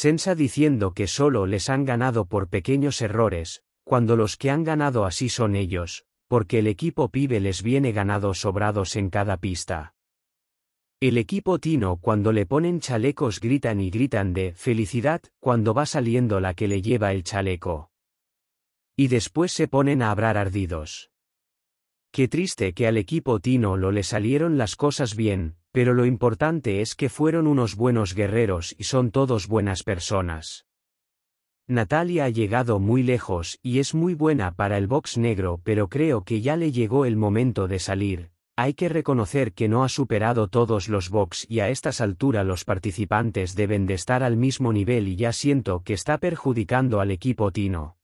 Sensa diciendo que solo les han ganado por pequeños errores, cuando los que han ganado así son ellos, porque el equipo pibe les viene ganado sobrados en cada pista. El equipo Tino cuando le ponen chalecos gritan y gritan de felicidad cuando va saliendo la que le lleva el chaleco. Y después se ponen a abrar ardidos. Qué triste que al equipo Tino lo le salieron las cosas bien, pero lo importante es que fueron unos buenos guerreros y son todos buenas personas. Natalia ha llegado muy lejos y es muy buena para el box negro, pero creo que ya le llegó el momento de salir. Hay que reconocer que no ha superado todos los box y a estas alturas los participantes deben de estar al mismo nivel y ya siento que está perjudicando al equipo Tino.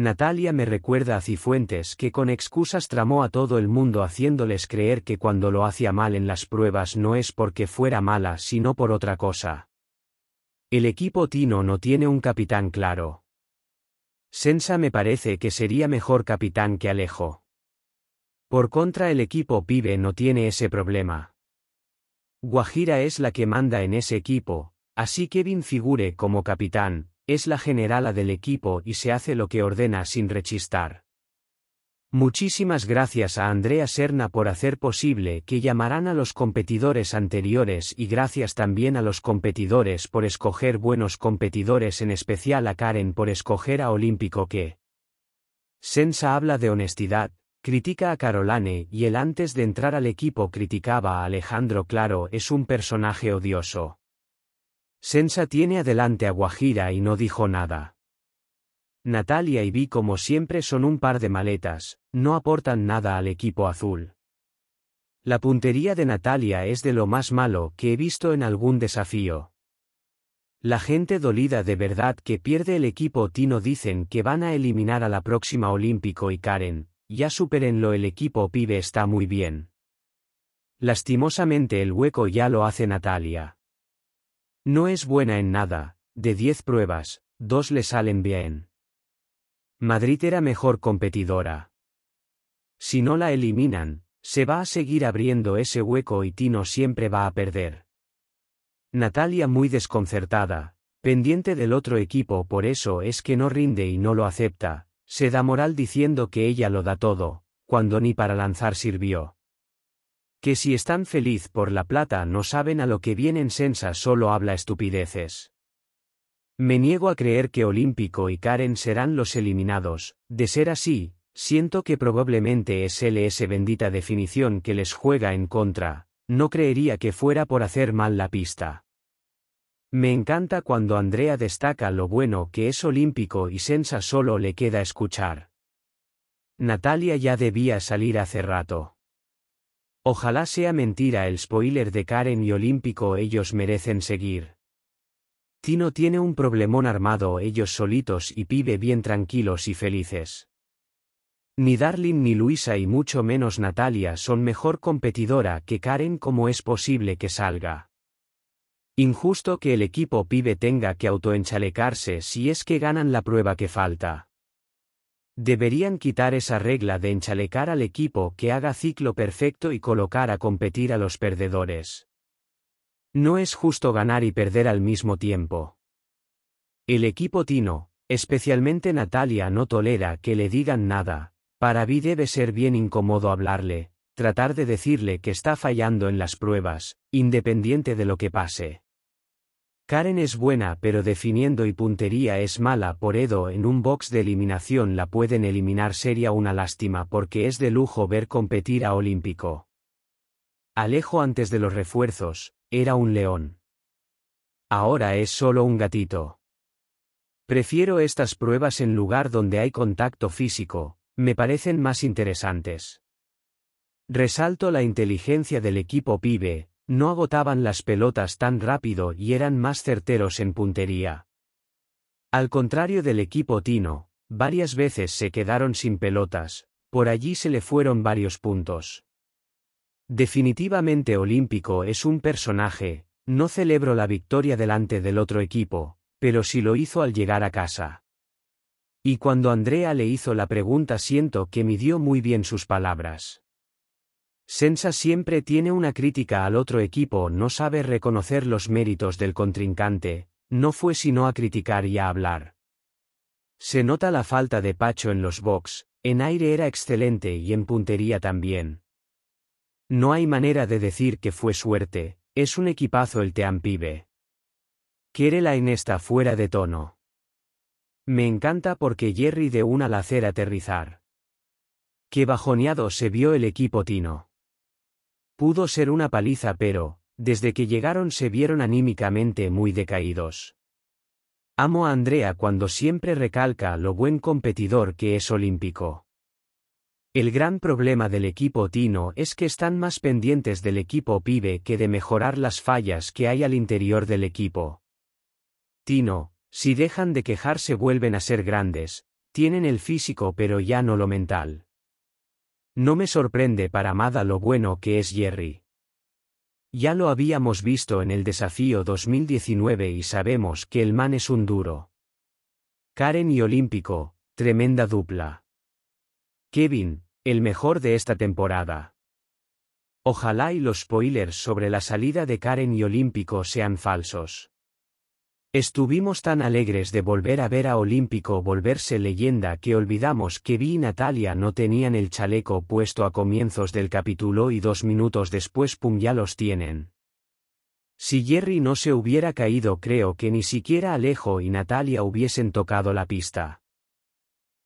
Natalia me recuerda a Cifuentes que con excusas tramó a todo el mundo haciéndoles creer que cuando lo hacía mal en las pruebas no es porque fuera mala sino por otra cosa. El equipo Tino no tiene un capitán claro. Sensa me parece que sería mejor capitán que Alejo. Por contra el equipo Pibe no tiene ese problema. Guajira es la que manda en ese equipo, así Kevin figure como capitán, es la generala del equipo y se hace lo que ordena sin rechistar. Muchísimas gracias a Andrea Serna por hacer posible que llamarán a los competidores anteriores y gracias también a los competidores por escoger buenos competidores en especial a Karen por escoger a Olímpico que. Sensa habla de honestidad, critica a Carolane y el antes de entrar al equipo criticaba a Alejandro claro es un personaje odioso. Sensa tiene adelante a Guajira y no dijo nada. Natalia y Vi como siempre son un par de maletas, no aportan nada al equipo azul. La puntería de Natalia es de lo más malo que he visto en algún desafío. La gente dolida de verdad que pierde el equipo Tino dicen que van a eliminar a la próxima Olímpico y Karen, ya superenlo el equipo pibe está muy bien. Lastimosamente el hueco ya lo hace Natalia. No es buena en nada, de 10 pruebas, dos le salen bien. Madrid era mejor competidora. Si no la eliminan, se va a seguir abriendo ese hueco y Tino siempre va a perder. Natalia muy desconcertada, pendiente del otro equipo por eso es que no rinde y no lo acepta, se da moral diciendo que ella lo da todo, cuando ni para lanzar sirvió que si están feliz por la plata no saben a lo que vienen Sensa solo habla estupideces. Me niego a creer que Olímpico y Karen serán los eliminados, de ser así, siento que probablemente es LS bendita definición que les juega en contra, no creería que fuera por hacer mal la pista. Me encanta cuando Andrea destaca lo bueno que es Olímpico y Sensa solo le queda escuchar. Natalia ya debía salir hace rato. Ojalá sea mentira el spoiler de Karen y Olímpico ellos merecen seguir. Tino tiene un problemón armado ellos solitos y pibe bien tranquilos y felices. Ni Darling ni Luisa y mucho menos Natalia son mejor competidora que Karen como es posible que salga. Injusto que el equipo pibe tenga que autoenchalecarse si es que ganan la prueba que falta. Deberían quitar esa regla de enchalecar al equipo que haga ciclo perfecto y colocar a competir a los perdedores. No es justo ganar y perder al mismo tiempo. El equipo Tino, especialmente Natalia, no tolera que le digan nada, para mí debe ser bien incómodo hablarle, tratar de decirle que está fallando en las pruebas, independiente de lo que pase. Karen es buena pero definiendo y puntería es mala por Edo en un box de eliminación la pueden eliminar sería una lástima porque es de lujo ver competir a Olímpico. Alejo antes de los refuerzos, era un león. Ahora es solo un gatito. Prefiero estas pruebas en lugar donde hay contacto físico, me parecen más interesantes. Resalto la inteligencia del equipo pibe, no agotaban las pelotas tan rápido y eran más certeros en puntería. Al contrario del equipo Tino, varias veces se quedaron sin pelotas, por allí se le fueron varios puntos. Definitivamente Olímpico es un personaje, no celebro la victoria delante del otro equipo, pero sí lo hizo al llegar a casa. Y cuando Andrea le hizo la pregunta siento que midió muy bien sus palabras. Sensa siempre tiene una crítica al otro equipo, no sabe reconocer los méritos del contrincante, no fue sino a criticar y a hablar. Se nota la falta de Pacho en los box, en aire era excelente y en puntería también. No hay manera de decir que fue suerte, es un equipazo el Teampibe. Quiere la Inesta fuera de tono. Me encanta porque Jerry de una la hacer aterrizar. Qué bajoneado se vio el equipo tino. Pudo ser una paliza pero, desde que llegaron se vieron anímicamente muy decaídos. Amo a Andrea cuando siempre recalca lo buen competidor que es olímpico. El gran problema del equipo Tino es que están más pendientes del equipo pibe que de mejorar las fallas que hay al interior del equipo. Tino, si dejan de quejarse vuelven a ser grandes, tienen el físico pero ya no lo mental. No me sorprende para nada lo bueno que es Jerry. Ya lo habíamos visto en el desafío 2019 y sabemos que el man es un duro. Karen y Olímpico, tremenda dupla. Kevin, el mejor de esta temporada. Ojalá y los spoilers sobre la salida de Karen y Olímpico sean falsos. Estuvimos tan alegres de volver a ver a Olímpico volverse leyenda que olvidamos que Vi y Natalia no tenían el chaleco puesto a comienzos del capítulo y dos minutos después pum ya los tienen. Si Jerry no se hubiera caído creo que ni siquiera Alejo y Natalia hubiesen tocado la pista.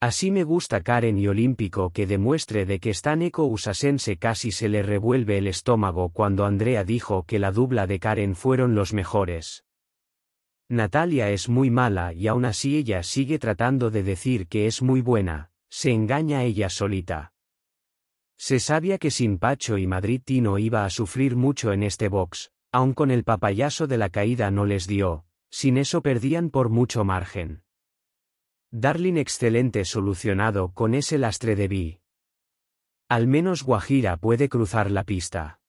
Así me gusta Karen y Olímpico que demuestre de que están eco usasense casi se le revuelve el estómago cuando Andrea dijo que la dubla de Karen fueron los mejores. Natalia es muy mala y aún así ella sigue tratando de decir que es muy buena, se engaña ella solita. Se sabía que sin Pacho y Madrid Tino iba a sufrir mucho en este box, aun con el papayaso de la caída no les dio, sin eso perdían por mucho margen. Darling excelente solucionado con ese lastre de B. Al menos Guajira puede cruzar la pista.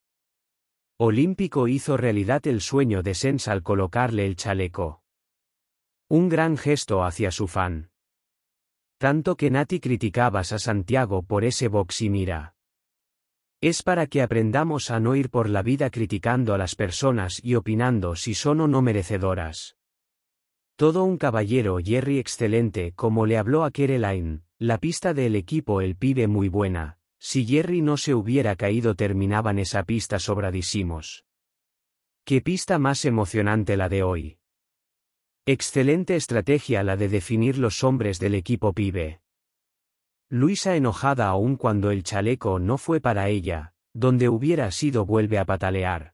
Olímpico hizo realidad el sueño de Sens al colocarle el chaleco. Un gran gesto hacia su fan. Tanto que Nati criticabas a Santiago por ese box mira. Es para que aprendamos a no ir por la vida criticando a las personas y opinando si son o no merecedoras. Todo un caballero Jerry excelente como le habló a Kerelain, la pista del equipo el pibe muy buena, si Jerry no se hubiera caído terminaban esa pista sobradísimos. ¡Qué pista más emocionante la de hoy! Excelente estrategia la de definir los hombres del equipo pibe. Luisa enojada aún cuando el chaleco no fue para ella, donde hubiera sido vuelve a patalear.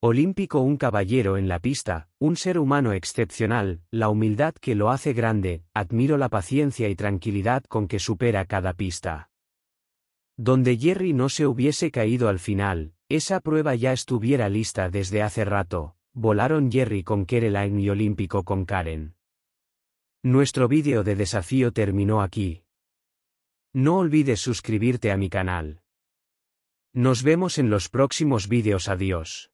Olímpico un caballero en la pista, un ser humano excepcional, la humildad que lo hace grande, admiro la paciencia y tranquilidad con que supera cada pista. Donde Jerry no se hubiese caído al final, esa prueba ya estuviera lista desde hace rato, volaron Jerry con Kereline y Olímpico con Karen. Nuestro vídeo de desafío terminó aquí. No olvides suscribirte a mi canal. Nos vemos en los próximos vídeos adiós.